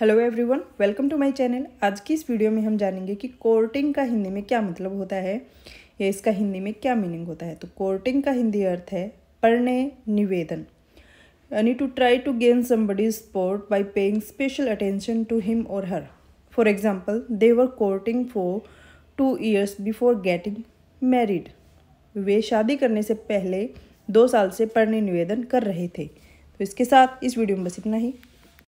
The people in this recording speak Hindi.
hello everyone welcome to my channel आज की इस वीडियो में हम जानेंगे कि कोर्टिंग का हिंदी में क्या मतलब होता है या इसका हिंदी में क्या मीनिंग होता है तो कोर्टिंग का हिंदी अर्थ है पढ़ने निवेदन यानी to try to gain somebody support by paying special attention to him और her for example they were courting for two years before getting married वे शादी करने से पहले दो साल से पढ़ने निवेदन कर रहे थे तो इसके साथ इस वीडियो में बस इतना ही